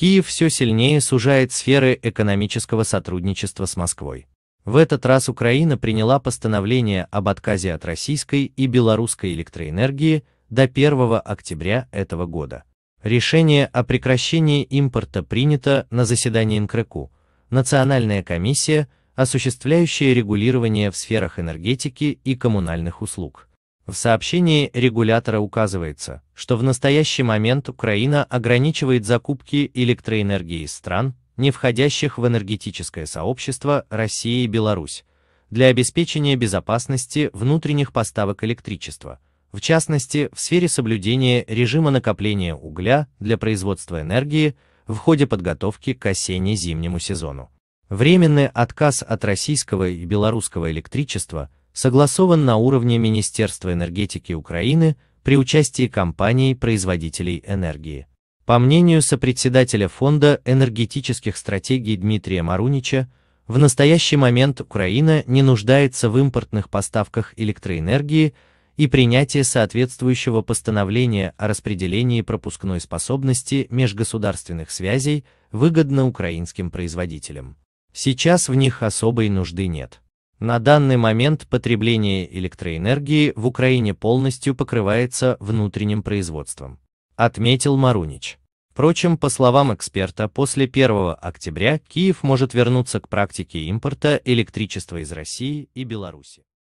Киев все сильнее сужает сферы экономического сотрудничества с Москвой. В этот раз Украина приняла постановление об отказе от российской и белорусской электроэнергии до 1 октября этого года. Решение о прекращении импорта принято на заседании НКРКУ, Национальная комиссия, осуществляющая регулирование в сферах энергетики и коммунальных услуг. В сообщении регулятора указывается, что в настоящий момент Украина ограничивает закупки электроэнергии из стран, не входящих в энергетическое сообщество России и Беларусь, для обеспечения безопасности внутренних поставок электричества, в частности, в сфере соблюдения режима накопления угля для производства энергии в ходе подготовки к осенне-зимнему сезону. Временный отказ от российского и белорусского электричества – согласован на уровне Министерства энергетики Украины при участии компаний-производителей энергии. По мнению сопредседателя Фонда энергетических стратегий Дмитрия Марунича, в настоящий момент Украина не нуждается в импортных поставках электроэнергии и принятие соответствующего постановления о распределении пропускной способности межгосударственных связей выгодно украинским производителям. Сейчас в них особой нужды нет. На данный момент потребление электроэнергии в Украине полностью покрывается внутренним производством, отметил Марунич. Впрочем, по словам эксперта, после 1 октября Киев может вернуться к практике импорта электричества из России и Беларуси.